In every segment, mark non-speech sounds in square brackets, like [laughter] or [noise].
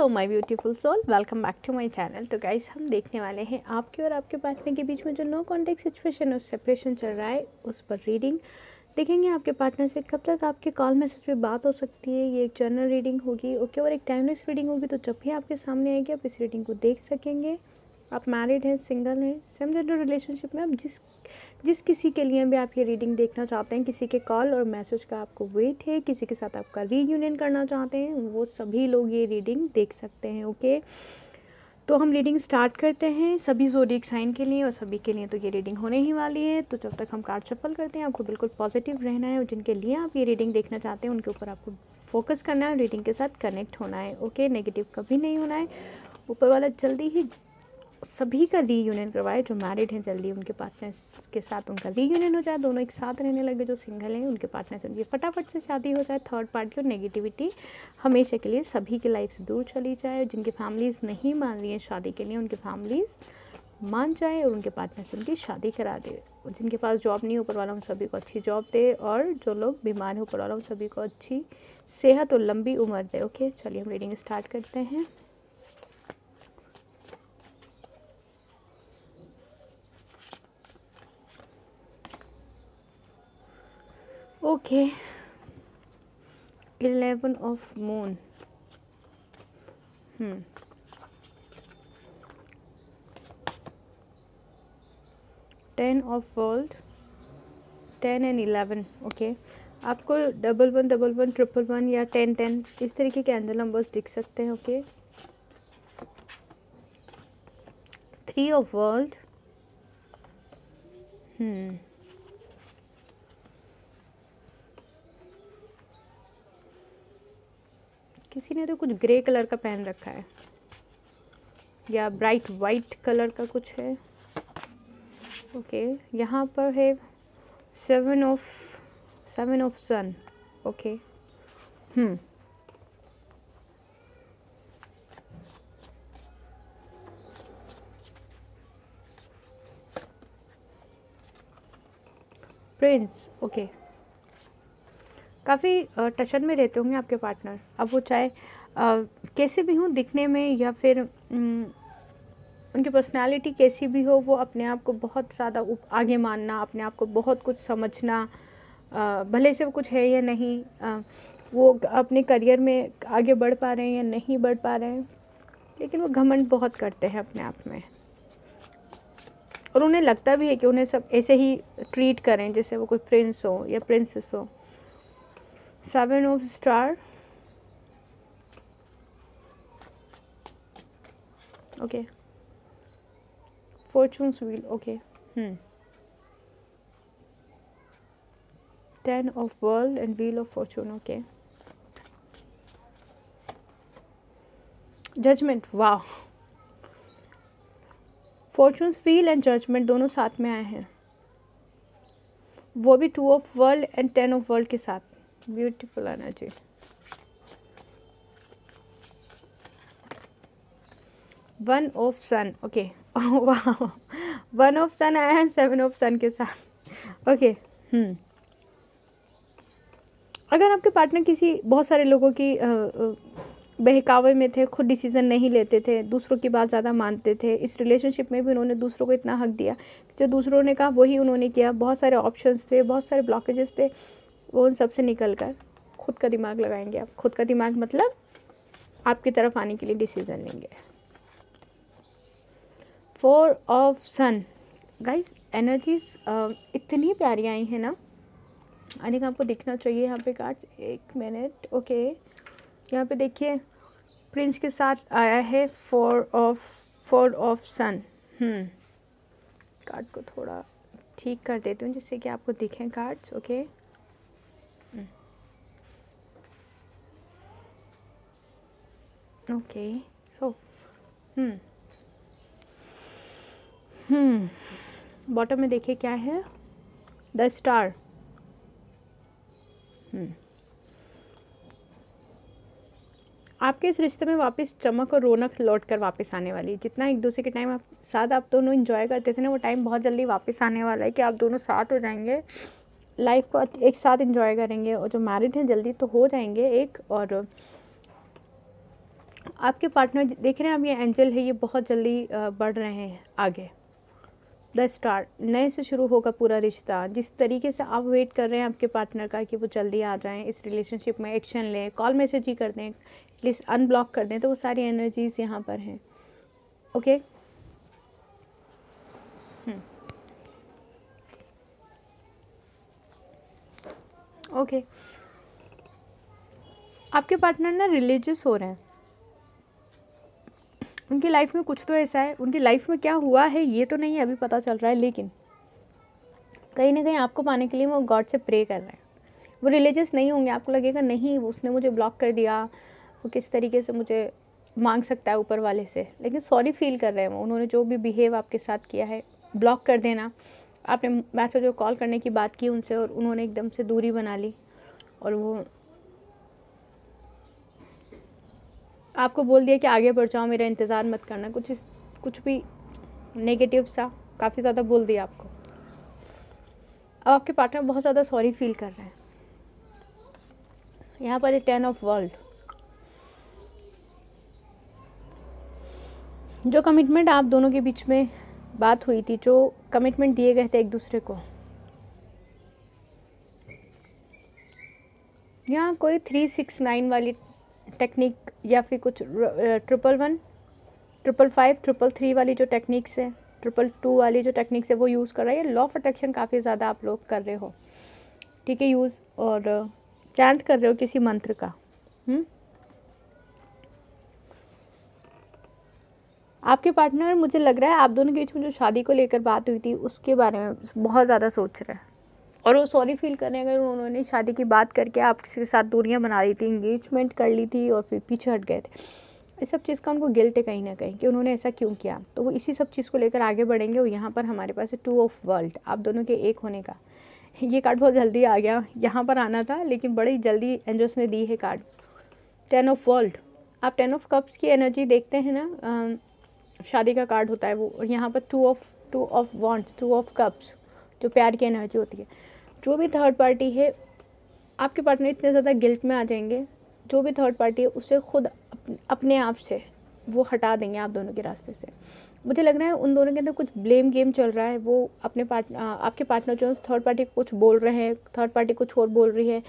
Hello my beautiful soul welcome back to my channel तो guys हम देखने वाले हैं आपके और आपके पार्टनर के बीच में जो नो कॉन्टेक्ट सिचुएशन और सेपरेशन चल रहा है उस पर रीडिंग देखेंगे आपके पार्टनर से कब तक आपके कॉल मैसेज पे बात हो सकती है ये एक जर्नल रीडिंग होगी ओके और एक टाइमलेस रीडिंग होगी तो जब भी आपके सामने आएगी आप इस रीडिंग को देख सकेंगे आप मैरिड हैं सिंगल हैं सेम जेंडर रिलेशनशिप में आप जिस जिस किसी के लिए भी आप ये रीडिंग देखना चाहते हैं किसी के कॉल और मैसेज का आपको वेट है किसी के साथ आपका रीयूनियन करना चाहते हैं वो सभी लोग ये रीडिंग देख सकते हैं ओके तो हम रीडिंग स्टार्ट करते हैं सभी जोडिक साइन के लिए और सभी के लिए तो ये रीडिंग होने ही वाली है तो जब तक हम कार्ड शफल करते हैं आपको बिल्कुल पॉजिटिव रहना है और जिनके लिए आप ये रीडिंग देखना चाहते हैं उनके ऊपर आपको फोकस करना है रीडिंग के साथ कनेक्ट होना है ओके नेगेटिव कभी नहीं होना है ऊपर वाला जल्दी ही सभी का री यूनियन करवाए जो मैरिड हैं जल्दी उनके पार्टनर के साथ उनका री यूनियन हो जाए दोनों एक साथ रहने लगे जो सिंगल हैं उनके पार्टनर से उनकी फटाफट से शादी हो जाए थर्ड पार्टी और नेगेटिविटी हमेशा के लिए सभी की लाइफ से दूर चली जाए जिनकी फैमिलीज़ नहीं मान रही हैं शादी के लिए उनकी फैमिलीज़ मान जाए और उनके पार्टनर से उनकी शादी करा दे जिनके पास जॉब नहीं ऊपर वाला उन सभी को अच्छी जॉब दे और जो लोग बीमार हैं ऊपर वाला उन सभी को अच्छी सेहत और लंबी उम्र दे ओके चलिए हम रीडिंग स्टार्ट करते हैं okay eleven of moon hmm ten of world ten and eleven okay आपको double one double one triple one या टेन टेन इस तरीके के एंडल नंबर्स दिख सकते हैं okay three of world hmm किसी ने तो कुछ ग्रे कलर का पहन रखा है या ब्राइट वाइट कलर का कुछ है ओके यहाँ पर है seven of seven of sun okay hmm prince okay okay. काफ़ी टशन में रहते होंगे आपके पार्टनर अब वो चाहे कैसे भी हों दिखने में या फिर उनकी पर्सनालिटी कैसी भी हो वो अपने आप को बहुत ज़्यादा आगे मानना अपने आप को बहुत कुछ समझना भले से वो कुछ है या नहीं वो अपने करियर में आगे बढ़ पा रहे हैं या नहीं बढ़ पा रहे हैं लेकिन वो घमंड बहुत करते हैं अपने आप में और उन्हें लगता भी है कि उन्हें सब ऐसे ही ट्रीट करें जैसे वो कोई प्रिंस हो या प्रिंसेस हो seven of star okay fortune's wheel okay hmm ten of world and wheel of fortune okay judgement वाह फॉर्चून्स व्हील एंड जजमेंट दोनों साथ में आए हैं वो भी two of world and ten of world के साथ beautiful energy one of sun okay one of sun आया है सेवन ऑफ सन के साथ ओके okay. Hmm. अगर आपके पार्टनर किसी बहुत सारे लोगों की बहकावे में थे खुद डिसीज़न नहीं लेते थे दूसरों की बात ज़्यादा मानते थे इस रिलेशनशिप में भी उन्होंने दूसरों को इतना हक दिया जो दूसरों ने कहा वही उन्होंने किया बहुत सारे ऑप्शंस थे बहुत सारे ब्लॉकेजेस थे वो उन सब से निकल कर खुद का दिमाग लगाएंगे आप खुद का दिमाग मतलब आपकी तरफ आने के लिए डिसीज़न लेंगे four of sun guys energies इतनी प्यारी आई हैं ना आने का आपको देखना चाहिए यहाँ पे कार्ड एक मिनट ओके यहाँ पे देखिए प्रिंस के साथ आया है four of four of sun card को थोड़ा ठीक कर देती हूँ जिससे कि आपको दिखें cards okay okay? okay so hmm hmm bottom में देखिए क्या है द स्टार hmm. आपके इस रिश्ते में वापस चमक और रौनक लौट कर वापस आने वाली है जितना एक दूसरे के टाइम आप साथ आप दोनों इन्जॉय करते थे ना वो टाइम बहुत जल्दी वापस आने वाला है कि आप दोनों साथ हो जाएंगे लाइफ को एक साथ इन्जॉय करेंगे और जो मैरिड हैं जल्दी तो हो जाएंगे एक और आपके पार्टनर देख रहे हैं आप ये एंजल है ये बहुत जल्दी बढ़ रहे हैं आगे द स्टार्ट नए से शुरू होगा पूरा रिश्ता जिस तरीके से आप वेट कर रहे हैं आपके पार्टनर का कि वो जल्दी आ जाएं इस रिलेशनशिप में एक्शन लें कॉल मैसेज ही कर दें एटलीस्ट अनब्लॉक कर दें तो वो सारी एनर्जीज़ यहाँ पर हैं ओके ओके hmm. आपके पार्टनर ना रिलीजियस हो रहे हैं उनकी लाइफ में कुछ तो ऐसा है उनकी लाइफ में क्या हुआ है ये तो नहीं है अभी पता चल रहा है लेकिन कहीं ना कहीं आपको पाने के लिए वो गॉड से प्रे कर रहे हैं वो रिलीजियस नहीं होंगे आपको लगेगा नहीं उसने मुझे ब्लॉक कर दिया वो किस तरीके से मुझे मांग सकता है ऊपर वाले से लेकिन सॉरी फील कर रहे हैं वो उन्होंने जो भी बिहेव आपके साथ किया है ब्लॉक कर देना आपने मैसेज और कॉल करने की बात की उनसे और उन्होंने एकदम से दूरी बना ली और वो आपको बोल दिया कि आगे बढ़ जाओ मेरा इंतज़ार मत करना कुछ इस, कुछ भी नेगेटिव सा काफ़ी ज़्यादा बोल दिया आपको अब आपके पार्टनर बहुत ज़्यादा सॉरी फील कर रहे हैं यहाँ पर है टेन ऑफ वर्ल्ड जो कमिटमेंट आप दोनों के बीच में बात हुई थी जो कमिटमेंट दिए गए थे एक दूसरे को यहाँ कोई थ्री सिक्स नाइन वाली टेक्निक या फिर कुछ triple one triple five triple three वाली जो टेक्निक्स है ट्रिपल टू वाली जो टेक्निक्स है वो यूज़ कर रहे हैं लॉ ऑफ अट्रैक्शन काफ़ी ज़्यादा आप लोग कर रहे हो ठीक है यूज़ और चैंट कर रहे हो किसी मंत्र का हुँ? हम्म? आपके पार्टनर मुझे लग रहा है आप दोनों के बीच में जो शादी को लेकर बात हुई थी उसके बारे में बहुत ज़्यादा सोच रहे हैं और वो सॉरी फील करने अगर उन्होंने शादी की बात करके आपके साथ दूरियाँ बना ली थी इंगेजमेंट कर ली थी और फिर पीछे हट गए थे इस सब चीज़ का उनको गिल्ट है कहीं ना कहीं कि उन्होंने ऐसा क्यों किया तो वो इसी सब चीज़ को लेकर आगे बढ़ेंगे और यहाँ पर हमारे पास है टू ऑफ वर्ल्ड आप दोनों के एक होने का ये कार्ड बहुत जल्दी आ गया यहाँ पर आना था लेकिन बड़ी जल्दी एनजोस ने दी है कार्ड टेन ऑफ वर्ल्ड आप टेन ऑफ कप्स की एनर्जी देखते हैं ना शादी का कार्ड होता है वो और यहाँ पर two of two of wands two of cups जो प्यार की एनर्जी होती है जो भी थर्ड पार्टी है आपके पार्टनर इतने ज़्यादा गिल्ट में आ जाएंगे जो भी थर्ड पार्टी है उसे खुद अपने आप से वो हटा देंगे आप दोनों के रास्ते से मुझे लग रहा है उन दोनों के अंदर कुछ ब्लेम गेम चल रहा है वो अपने पार्ट आपके पार्टनर जो थर्ड पार्टी को कुछ बोल रहे हैं थर्ड पार्टी कुछ और बोल रही है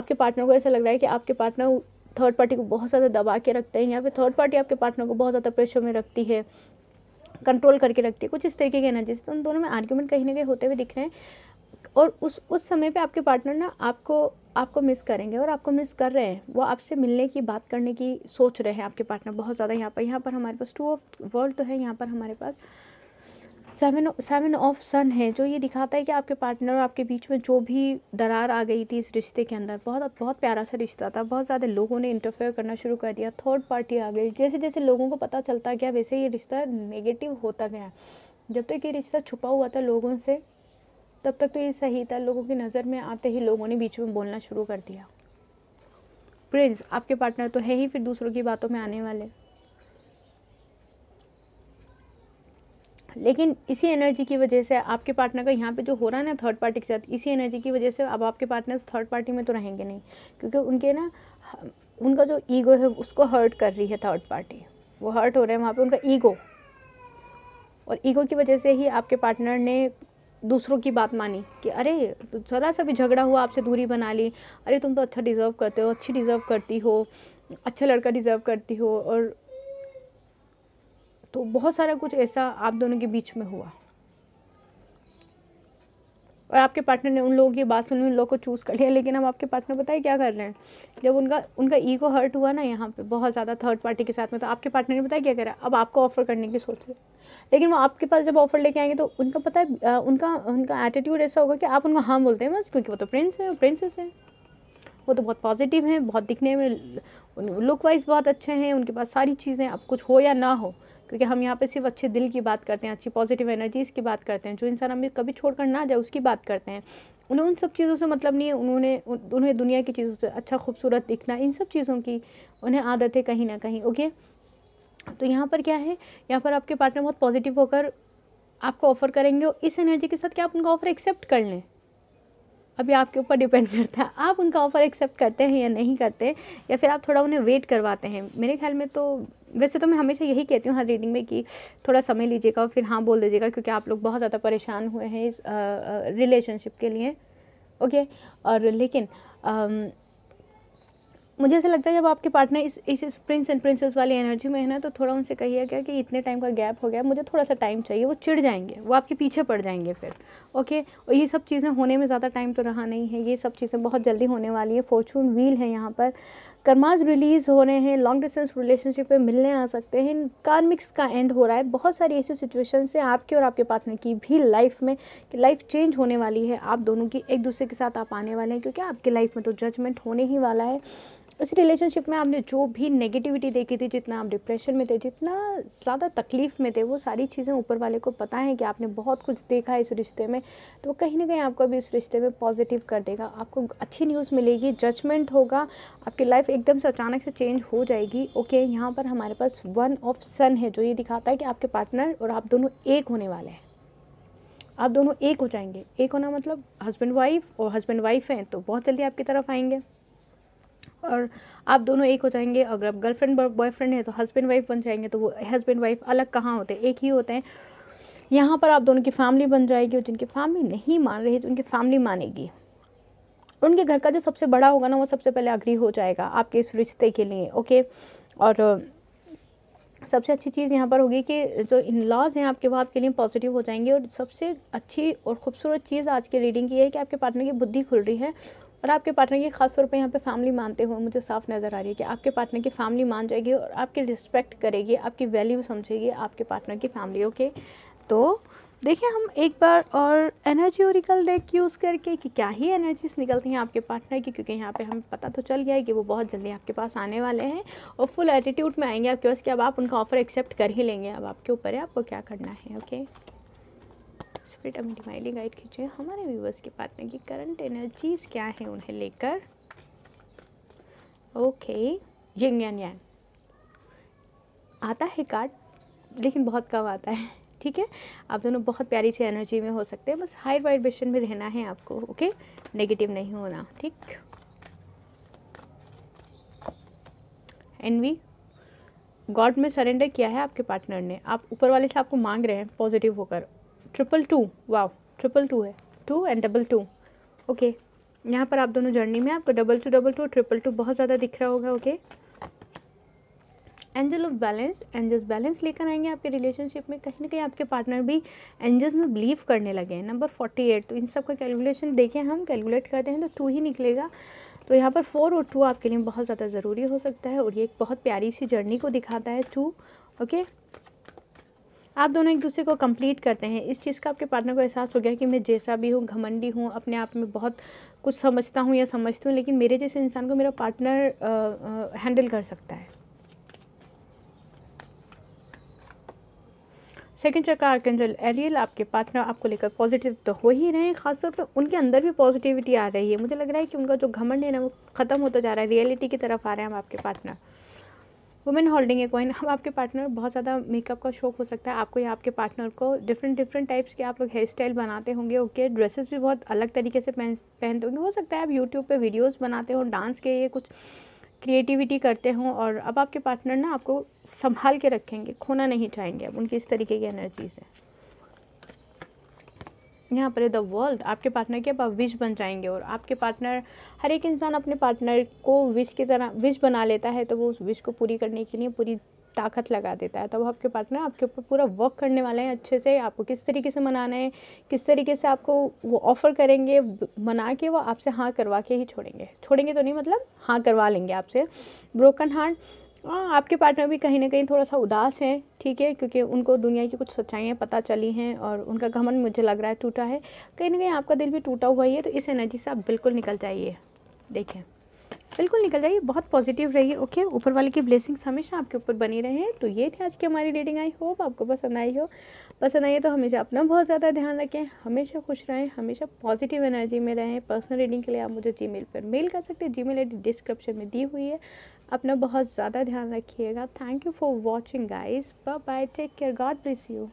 आपके पार्टनर को ऐसा लग रहा है कि आपके पार्टनर थर्ड पार्टी को बहुत ज़्यादा दबा के रखते हैं या फिर थर्ड पार्टी आपके पार्टनर को बहुत ज़्यादा प्रेशर में रखती है कंट्रोल करके रखती है कुछ इस तरीके की एनर्जी से तो उन दोनों में आर्ग्यूमेंट कहीं ना कहीं होते हुए दिख रहे हैं और उस उस समय पे आपके पार्टनर ना आपको आपको मिस करेंगे और आपको मिस कर रहे हैं वो आपसे मिलने की बात करने की सोच रहे हैं आपके पार्टनर बहुत ज़्यादा यहाँ पर यहाँ पर हमारे पास टू ऑफ वर्ल्ड तो है यहाँ पर हमारे पास सेवन सेवन ऑफ सन है जो ये दिखाता है कि आपके पार्टनर और आपके बीच में जो भी दरार आ गई थी इस रिश्ते के अंदर बहुत बहुत प्यारा सा रिश्ता था बहुत ज़्यादा लोगों ने इंटरफेयर करना शुरू कर दिया थर्ड पार्टी आ गई जैसे जैसे लोगों को पता चलता गया वैसे ये रिश्ता नेगेटिव होता गया जब तक तो ये रिश्ता छुपा हुआ था लोगों से तब तक तो ये सही था लोगों की नज़र में आते ही लोगों ने बीच में बोलना शुरू कर दिया प्रिंस आपके पार्टनर तो है ही फिर दूसरों की बातों में आने वाले लेकिन इसी एनर्जी की वजह से आपके पार्टनर का यहाँ पे जो हो रहा है ना थर्ड पार्टी के साथ इसी एनर्जी की वजह से अब आपके पार्टनर्स थर्ड पार्टी में तो रहेंगे नहीं क्योंकि उनके ना उनका जो ईगो है उसको हर्ट कर रही है थर्ड पार्टी वो हर्ट हो रहे हैं वहाँ पे उनका ईगो और ईगो की वजह से ही आपके पार्टनर ने दूसरों की बात मानी कि अरे जरा सा भी झगड़ा हुआ आपसे दूरी बना ली अरे तुम तो अच्छा डिज़र्व करते हो अच्छी डिज़र्व करती हो अच्छा लड़का डिज़र्व करती हो और तो बहुत सारा कुछ ऐसा आप दोनों के बीच में हुआ और आपके पार्टनर ने उन लोगों की बात सुनी उन लोगों को चूज़ कर लिया लेकिन हम आपके पार्टनर बताए क्या कर रहे हैं जब उनका उनका ईगो हर्ट हुआ ना यहाँ पे बहुत ज़्यादा थर्ड पार्टी के साथ में तो आपके पार्टनर ने बताया क्या करा अब आपको ऑफ़र करने की सोच रहे लेकिन वो आपके पास जब ऑफ़र लेके आएंगे तो उनका पता है उनका उनका एटीट्यूड ऐसा होगा कि आप उनको हाँ बोलते हैं बस क्योंकि वो तो प्रिंस हैं प्रिंसेस हैं वो तो बहुत पॉजिटिव हैं बहुत दिखने में लुक वाइज बहुत अच्छे हैं उनके पास सारी चीज़ें अब कुछ हो या ना हो क्योंकि हम यहाँ पे सिर्फ अच्छे दिल की बात करते हैं अच्छी पॉजिटिव एनर्जीज़ की बात करते हैं जो इंसान हमें कभी छोड़ कर ना जाए उसकी बात करते हैं उन्हें उन सब चीज़ों से मतलब नहीं है उन्होंने उन्हें दुनिया की चीज़ों से अच्छा खूबसूरत दिखना इन सब चीज़ों की उन्हें आदत है कहीं ना कहीं ओके तो यहाँ पर क्या है यहाँ पर आपके पार्टनर बहुत पॉजिटिव होकर आपको ऑफ़र करेंगे और इस एनर्जी के साथ क्या आप उनका ऑफ़र एक्सेप्ट कर लें अभी आपके ऊपर डिपेंड [laughs] करता है आप उनका ऑफ़र एक्सेप्ट करते हैं या नहीं करते या फिर आप थोड़ा उन्हें वेट करवाते हैं मेरे ख्याल में तो वैसे तो मैं हमेशा यही कहती हूँ हर रीडिंग में कि थोड़ा समय लीजिएगा और फिर हाँ बोल दीजिएगा क्योंकि आप लोग बहुत ज़्यादा परेशान हुए हैं इस रिलेशनशिप के लिए ओके और लेकिन आ, मुझे ऐसा लगता है जब आपके पार्टनर इस इस, प्रिंस एंड प्रिंसेस वाली एनर्जी में है ना तो थोड़ा उनसे कहिए क्या कि इतने टाइम का गैप हो गया मुझे थोड़ा सा टाइम चाहिए वो चिढ़ जाएंगे वो आपके पीछे पड़ जाएंगे फिर ओके और ये सब चीज़ें होने में ज़्यादा टाइम तो रहा नहीं है ये सब चीज़ें बहुत जल्दी होने वाली है फॉर्चून व्हील है यहाँ पर कर्माज रिलीज़ हो रहे हैं लॉन्ग डिस्टेंस रिलेशनशिप में मिलने आ सकते हैं कार्मिक्स का एंड हो रहा है बहुत सारी ऐसी सिचुएशन से आपके और आपके पार्टनर की भी लाइफ में कि लाइफ चेंज होने वाली है आप दोनों की एक दूसरे के साथ आप आने वाले हैं क्योंकि आपके लाइफ में तो जजमेंट होने ही वाला है उस रिलेशनशिप में आपने जो भी नेगेटिविटी देखी थी जितना आप डिप्रेशन में थे जितना ज़्यादा तकलीफ़ में थे वो सारी चीज़ें ऊपर वाले को पता है कि आपने बहुत कुछ देखा है इस रिश्ते में तो कहीं ना कहीं आपको भी इस रिश्ते में पॉजिटिव कर देगा आपको अच्छी न्यूज़ मिलेगी जजमेंट होगा आपकी लाइफ एकदम से अचानक से चेंज हो जाएगी ओके यहाँ पर हमारे पास वन ऑफ सन है जो ये दिखाता है कि आपके पार्टनर और आप दोनों एक होने वाले हैं आप दोनों एक हो जाएंगे एक होना मतलब हस्बैंड वाइफ और हस्बैंड वाइफ हैं तो बहुत जल्दी आपकी तरफ आएंगे और आप दोनों एक हो जाएंगे अगर आप गर्लफ्रेंड बॉयफ्रेंड है तो हस्बैंड वाइफ बन जाएंगे तो वो हस्बैंड वाइफ अलग कहाँ होते हैं एक ही होते हैं यहाँ पर आप दोनों की फैमिली बन जाएगी और जिनकी फैमिली नहीं मान रही तो उनकी फैमिली मानेगी उनके घर का जो सबसे बड़ा होगा ना वो सबसे पहले अग्री हो जाएगा आपके इस रिश्ते के लिए ओके और सबसे अच्छी चीज़ यहाँ पर होगी कि जो इन लॉज हैं आपके वो आपके लिए पॉजिटिव हो जाएंगे और सबसे अच्छी और ख़ूबसूरत चीज़ आज की रीडिंग की है कि आपके पार्टनर की बुद्धि खुल रही है और आपके पार्टनर की खास तौर पे यहाँ पे फैमिली मानते हुए मुझे साफ नज़र आ रही है कि आपके पार्टनर की फैमिली मान जाएगी और आपकी रिस्पेक्ट करेगी आपकी वैल्यू समझेगी आपके पार्टनर की फैमिली ओके तो देखिए हम एक बार और एनर्जी ओरिकल डेक यूज़ करके कि क्या ही एनर्जीज निकलती हैं आपके पार्टनर की क्योंकि यहाँ पे हमें पता तो चल गया है कि वो बहुत जल्दी आपके पास आने वाले हैं और फुल एटीट्यूड में आएंगे आपके पास कि अब आप उनका ऑफ़र एक्सेप्ट कर ही लेंगे अब आपके ऊपर है आपको क्या करना है ओके फिर अभी डिमाइली गाइड कीजिए हमारे व्यूवर्स के पार्टनर में कि करंट एनर्जीज क्या है उन्हें लेकर ओके यंग यान यान आता है कार्ड लेकिन बहुत कम आता है ठीक है आप दोनों बहुत प्यारी सी एनर्जी में हो सकते हैं बस हाई वाइब्रेशन में रहना है आपको ओके नेगेटिव नहीं होना ठीक एनवी गॉड में सरेंडर किया है आपके पार्टनर ने आप ऊपर वाले से आपको मांग रहे हैं पॉजिटिव होकर triple two wow triple two है two and double two okay यहाँ पर आप दोनों जर्नी में आपको double two double two triple two बहुत ज़्यादा दिख रहा होगा okay angel of balance angels balance लेकर आएंगे आपके रिलेशनशिप में कहीं ना कहीं आपके पार्टनर भी एंजल्स में बिलीव करने लगे हैं नंबर फोर्टी एट तो इन सब का कैलकुलेशन देखें हम कैलकुलेट करते हैं तो टू ही निकलेगा तो यहाँ पर फोर और टू आपके लिए बहुत ज़्यादा ज़रूरी हो सकता है और ये एक बहुत प्यारी सी जर्नी को दिखाता है टू ओके आप दोनों एक दूसरे को कंप्लीट करते हैं इस चीज़ का आपके पार्टनर को एहसास हो गया कि मैं जैसा भी हूँ घमंडी हूँ अपने आप में बहुत कुछ समझता हूँ या समझती हूँ लेकिन मेरे जैसे इंसान को मेरा पार्टनर हैंडल कर सकता है सेकेंड चक्र आर्केंजल एरियल आपके पार्टनर आपको लेकर पॉजिटिव तो हो ही रहे हैं खासतौर पर उनके अंदर भी पॉजिटिविटी आ रही है मुझे लग रहा है कि उनका जो घमंड है ना वो ख़त्म होता जा रहा है रियलिटी की तरफ आ रहे हैं हम आपके partner women holding a coin अब आपके पार्टनर बहुत ज़्यादा मेकअप का शौक हो सकता है आपको या आपके पार्टनर को डिफरेंट डिफरेंट टाइप्स के आप लोग हेयर स्टाइल बनाते होंगे ओके ड्रेसेस भी बहुत अलग तरीके से पहन पहनते होंगे हो सकता है आप यूट्यूब पे वीडियोस बनाते हो डांस के ये कुछ क्रिएटिविटी करते हों और अब आपके पार्टनर ना आपको संभाल के रखेंगे खोना नहीं चाहेंगे अब उनकी इस तरीके की एनर्जी से यहाँ पर द वर्ल्ड आपके पार्टनर के आप विश बन जाएंगे और आपके पार्टनर हर एक इंसान अपने पार्टनर को विश की तरह विश बना लेता है तो वो उस विश को पूरी करने के लिए पूरी ताकत लगा देता है तब तो आपके पार्टनर आपके ऊपर पूरा वर्क करने वाले हैं अच्छे से आपको किस तरीके से मनाना है किस तरीके से आपको वो ऑफ़र करेंगे मना के वो आपसे हाँ करवा के ही छोड़ेंगे छोड़ेंगे तो नहीं मतलब हाँ करवा लेंगे आपसे ब्रोकन हार्ट हाँ आपके पार्टनर भी कहीं ना कहीं थोड़ा सा उदास हैं ठीक है क्योंकि उनको दुनिया की कुछ सच्चाइयाँ पता चली हैं और उनका घमन मुझे लग रहा है टूटा है कहीं ना कहीं आपका दिल भी टूटा हुआ ही है तो इस एनर्जी से आप बिल्कुल निकल जाइए देखें बिल्कुल निकल जाइए बहुत पॉजिटिव रहिए ओके ऊपर वाले की ब्लेसिंग्स हमेशा आपके ऊपर बनी रहे तो ये थी आज की हमारी रीडिंग आई होप आपको पसंद आई हो पसंद आई तो हमेशा अपना बहुत ज़्यादा ध्यान रखें हमेशा खुश रहें हमेशा पॉजिटिव एनर्जी में रहें पर्सनल रीडिंग के लिए आप मुझे जी पर मेल कर सकते हैं जी मेल डिस्क्रिप्शन में दी हुई है अपना बहुत ज़्यादा ध्यान रखिएगा thank you for watching guys bye take care God bless you